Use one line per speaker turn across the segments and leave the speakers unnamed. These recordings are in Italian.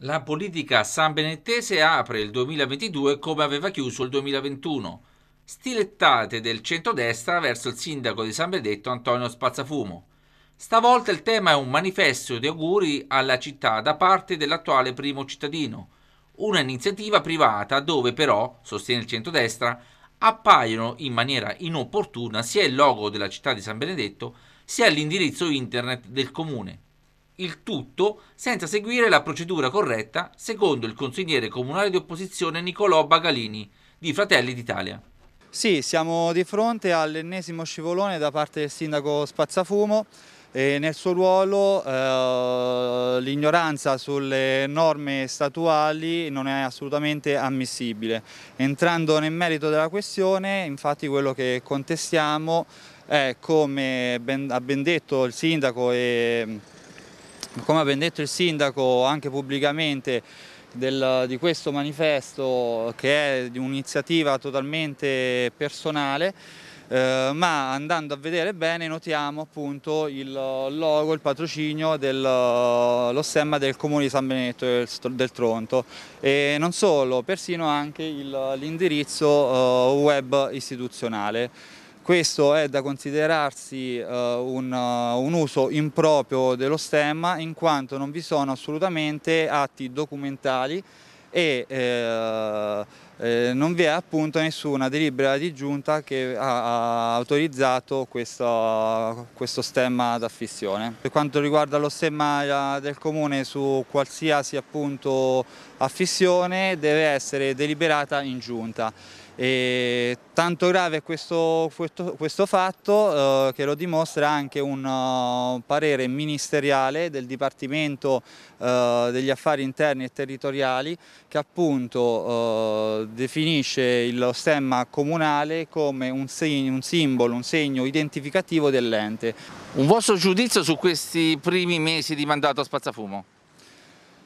La politica sambenettese apre il 2022 come aveva chiuso il 2021. Stilettate del centrodestra verso il sindaco di San Benedetto Antonio Spazzafumo. Stavolta il tema è un manifesto di auguri alla città da parte dell'attuale primo cittadino. Un'iniziativa privata dove però, sostiene il centrodestra, appaiono in maniera inopportuna sia il logo della città di San Benedetto sia l'indirizzo internet del comune il tutto senza seguire la procedura corretta secondo il consigliere comunale di opposizione Nicolò Bagalini di Fratelli d'Italia.
Sì, siamo di fronte all'ennesimo scivolone da parte del sindaco Spazzafumo e nel suo ruolo eh, l'ignoranza sulle norme statuali non è assolutamente ammissibile. Entrando nel merito della questione, infatti quello che contestiamo è come ben, ha ben detto il sindaco e come ha ben detto il sindaco anche pubblicamente del, di questo manifesto che è di un'iniziativa totalmente personale eh, ma andando a vedere bene notiamo appunto il logo, il patrocinio dello stemma del comune di San Benedetto del, del Tronto e non solo, persino anche l'indirizzo eh, web istituzionale. Questo è da considerarsi eh, un, eh, un uso improprio dello stemma in quanto non vi sono assolutamente atti documentali e eh, eh, non vi è appunto nessuna delibera di giunta che ha, ha autorizzato questo, questo stemma d'affissione. Per quanto riguarda lo stemma eh, del comune su qualsiasi appunto affissione deve essere deliberata in giunta. E tanto grave è questo, questo, questo fatto eh, che lo dimostra anche un uh, parere ministeriale del Dipartimento uh, degli Affari Interni e Territoriali che appunto uh, definisce lo stemma comunale come un, segno, un simbolo, un segno identificativo dell'ente. Un vostro giudizio su questi primi mesi di mandato a Spazzafumo?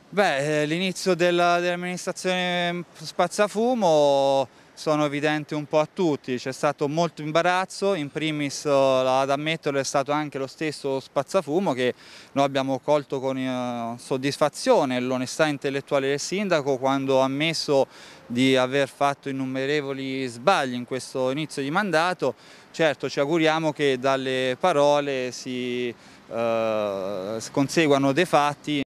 Beh, eh, l'inizio dell'amministrazione dell Spazzafumo sono evidenti un po' a tutti, c'è stato molto imbarazzo, in primis eh, ad ammetterlo è stato anche lo stesso Spazzafumo che noi abbiamo colto con eh, soddisfazione l'onestà intellettuale del sindaco quando ha ammesso di aver fatto innumerevoli sbagli in questo inizio di mandato, certo ci auguriamo che dalle parole si eh, conseguano dei fatti.